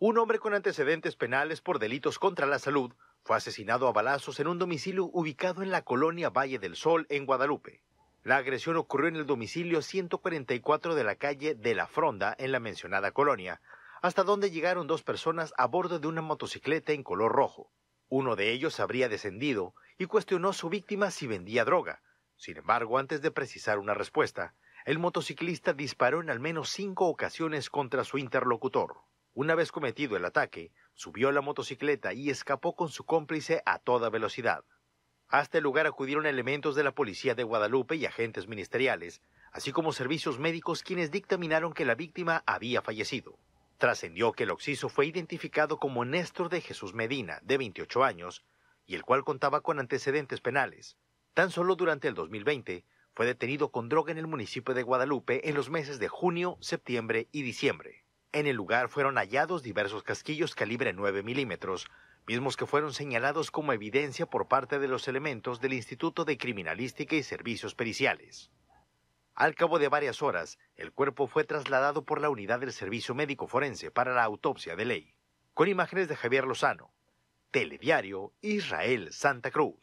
Un hombre con antecedentes penales por delitos contra la salud fue asesinado a balazos en un domicilio ubicado en la colonia Valle del Sol, en Guadalupe. La agresión ocurrió en el domicilio 144 de la calle de la Fronda, en la mencionada colonia, hasta donde llegaron dos personas a bordo de una motocicleta en color rojo. Uno de ellos habría descendido y cuestionó a su víctima si vendía droga. Sin embargo, antes de precisar una respuesta, el motociclista disparó en al menos cinco ocasiones contra su interlocutor. Una vez cometido el ataque, subió la motocicleta y escapó con su cómplice a toda velocidad. Hasta el este lugar acudieron elementos de la policía de Guadalupe y agentes ministeriales, así como servicios médicos quienes dictaminaron que la víctima había fallecido. Trascendió que el occiso fue identificado como Néstor de Jesús Medina, de 28 años, y el cual contaba con antecedentes penales. Tan solo durante el 2020 fue detenido con droga en el municipio de Guadalupe en los meses de junio, septiembre y diciembre. En el lugar fueron hallados diversos casquillos calibre 9 milímetros, mismos que fueron señalados como evidencia por parte de los elementos del Instituto de Criminalística y Servicios Periciales. Al cabo de varias horas, el cuerpo fue trasladado por la unidad del Servicio Médico Forense para la autopsia de ley, con imágenes de Javier Lozano, Telediario Israel Santa Cruz.